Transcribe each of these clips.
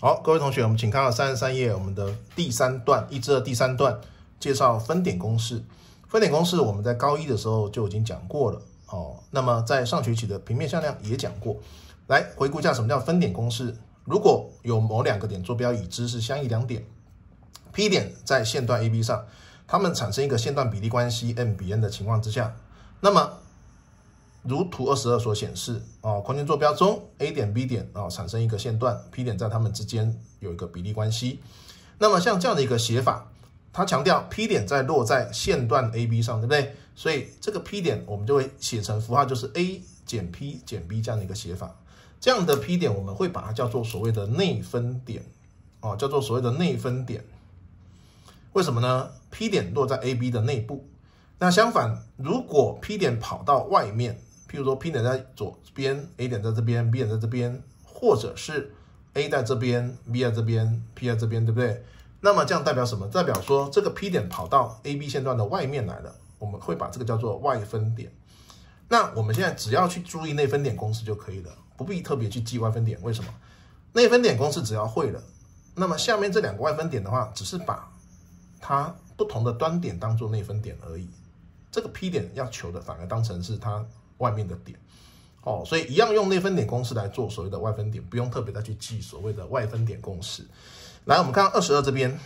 好，各位同学，我们请看到三十三页我们的第三段，一至二第三段介绍分点公式。分点公式我们在高一的时候就已经讲过了哦。那么在上学期的平面向量也讲过。来回顾一下什么叫分点公式？如果有某两个点坐标已知是相异两点，P 点在线段 AB 上，它们产生一个线段比例关系 m 比 n 的情况之下，那么。如图二十二所显示，啊，空间坐标中 A 点、B 点，啊，产生一个线段，P 点在它们之间有一个比例关系。那么像这样的一个写法，它强调 P 点在落在线段 AB 上，对不对？所以这个 P 点我们就会写成符号，就是 A 减 P 减 B 这样的一个写法。这样的 P 点我们会把它叫做所谓的内分点，哦，叫做所谓的内分点。为什么呢？P 点落在 AB 的内部。那相反，如果 P 点跑到外面，譬如说，P 点在左边，A 点在这边，B 点在这边，或者是 A 在这边，B 在这边，P 在这边，对不对？那么这样代表什么？代表说这个 P 点跑到 AB 线段的外面来了。我们会把这个叫做外分点。那我们现在只要去注意内分点公式就可以了，不必特别去记外分点。为什么？内分点公式只要会了，那么下面这两个外分点的话，只是把它不同的端点当做内分点而已。这个 P 点要求的反而当成是它。外面的点，哦，所以一样用内分点公式来做所谓的外分点，不用特别再去记所谓的外分点公式。来，我们看二十二这边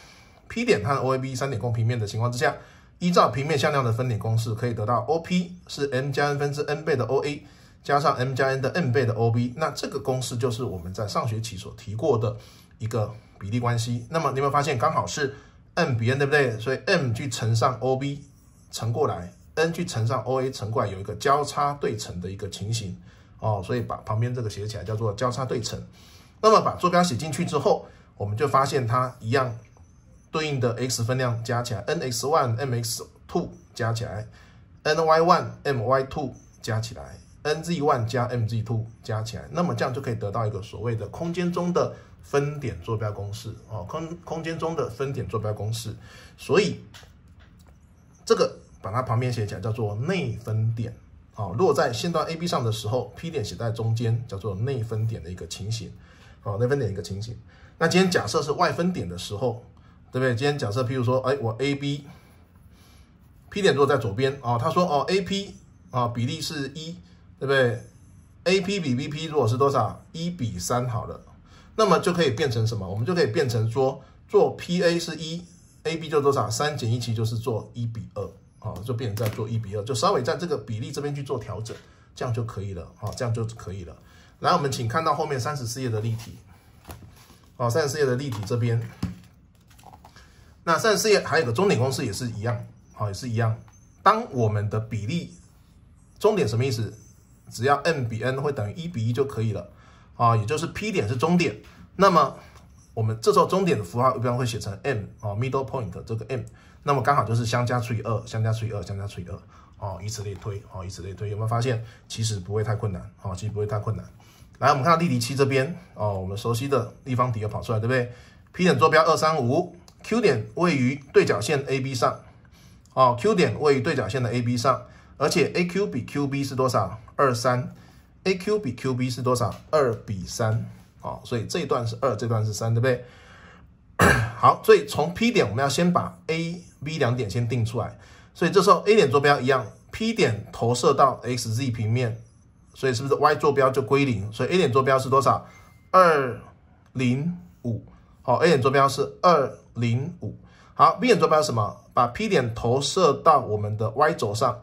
，P 点和 O、A、B 三点共平面的情况之下，依照平面向量的分点公式，可以得到 O、P 是 m 加 n 分之 n 倍的 O、A 加上 m 加 n 的 n 倍的 O、B。那这个公式就是我们在上学期所提过的一个比例关系。那么你有没有发现，刚好是 n 比 n，对不对？所以 m 去乘上 O、B 乘过来。n 去乘上 OA 乘过来有一个交叉对称的一个情形哦，所以把旁边这个写起来叫做交叉对称。那么把坐标写进去之后，我们就发现它一样对应的 x 分量加起来，nx one mx two 加起来，ny one my two 加起来，nz one 加 m z two 加起来，那么这样就可以得到一个所谓的空间中的分点坐标公式哦，空空间中的分点坐标公式。所以这个。把它旁边写起来叫做内分点。哦，如果在线段 AB 上的时候，P 点写在中间，叫做内分点的一个情形。哦，内分点一个情形。那今天假设是外分点的时候，对不对？今天假设，譬如说，哎，我 AB，P 点如果在左边，哦，他说，哦，AP 啊，比例是一，对不对？AP 比 BP 如果是多少？一比三，好了，那么就可以变成什么？我们就可以变成说，做 PA 是一，AB 就多少？三减一，其就是做一比二。哦，就变成在做一比二，就稍微在这个比例这边去做调整，这样就可以了啊，这样就可以了。来，我们请看到后面三十四页的例题，哦，三十四页的例题这边，那三十四页还有个中点公式也是一样，啊，也是一样。当我们的比例终点什么意思？只要 n 比 n 会等于一比一就可以了，啊，也就是 P 点是终点，那么。我们这时候终点的符号一般会写成 M 哦，middle point 这个 M，那么刚好就是相加除以二，相加除以二，相加除以二，哦，以此类推，哦，以此类推，有没有发现其实不会太困难，哦，其实不会太困难。来，我们看到例题七这边，哦，我们熟悉的立方体又跑出来，对不对？P 点坐标二三五，Q 点位于对角线 AB 上，哦，Q 点位于对角线的 AB 上，而且 AQ 比 QB 是多少？二三，AQ 比 QB 是多少？二比三。哦，所以这一段是二，这段是三，对不对？好，所以从 P 点，我们要先把 A、V 两点先定出来。所以这时候 A 点坐标一样，P 点投射到 xz 平面，所以是不是 y 坐标就归零？所以 A 点坐标是多少？二零五。好，A 点坐标是二零五。好 b 点坐标什么？把 P 点投射到我们的 y 轴上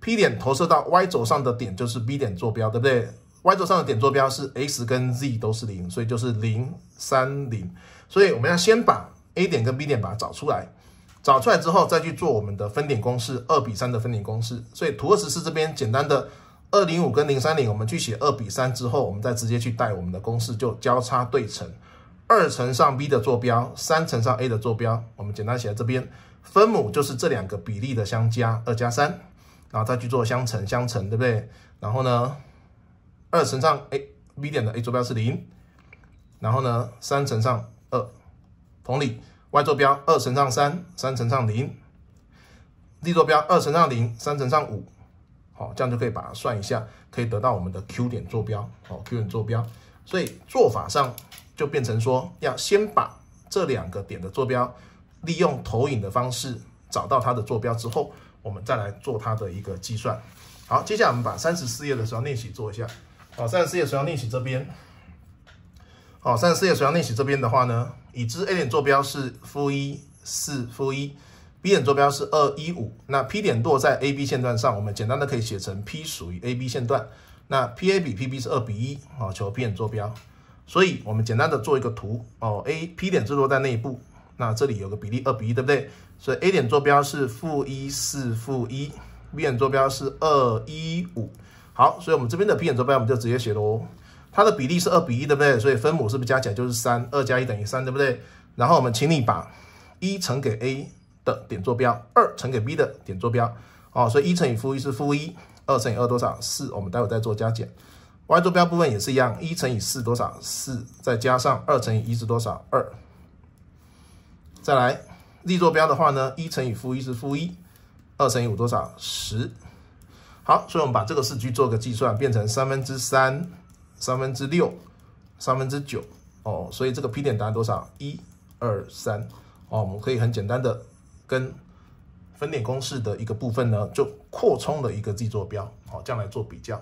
，P 点投射到 y 轴上的点就是 B 点坐标，对不对？y 轴上的点坐标是 x 跟 z 都是零，所以就是零三零。所以我们要先把 a 点跟 b 点把它找出来，找出来之后再去做我们的分点公式二比三的分点公式。所以图二十四这边简单的二零五跟零三零，我们去写二比三之后，我们再直接去带我们的公式，就交叉对称，二乘上 b 的坐标，三乘上 a 的坐标。我们简单写在这边，分母就是这两个比例的相加，二加三，然后再去做相乘，相乘对不对？然后呢？二乘上 a b 点的 a 坐标是零，然后呢，三乘上二，同理，y 坐标二乘上三，三乘上零，z 坐标二乘上零，三乘上五，好，这样就可以把它算一下，可以得到我们的 q 点坐标。好，q 点坐标，所以做法上就变成说，要先把这两个点的坐标，利用投影的方式找到它的坐标之后，我们再来做它的一个计算。好，接下来我们把三十四页的时候练习做一下。好，三十四页随要练习这边。好，三十四页随要练习这边的话呢，已知 A 点坐标是负一四负一，B 点坐标是二一五。那 P 点落在 AB 线段上，我们简单的可以写成 P 属于 AB 线段。那 PA 比 PB 是二比一，哦，求 P 点坐标。所以我们简单的做一个图，哦，A、P 点是落在内部，那这里有个比例二比一，对不对？所以 A 点坐标是负一四负一，B 点坐标是二一五。好，所以我们这边的 P 点坐标我们就直接写了哦。它的比例是二比一，对不对？所以分母是不是加起来就是三？二加一等于三，对不对？然后我们请你把一乘给 A 的点坐标，二乘给 B 的点坐标。哦，所以一乘以负一是负一，二乘以二多少？四。我们待会再做加减。Y 坐标部分也是一样，一乘以四多少？四，再加上二乘以一是多少？二。再来，z 坐标的话呢，一乘以负一是负一，二乘以五多少？十。好，所以我们把这个子去做个计算，变成三分之三、三分之六、三分之九。哦，所以这个 P 点答案多少？一、二、三。哦，我们可以很简单的跟分点公式的一个部分呢，就扩充了一个 z 坐标。好，这样来做比较。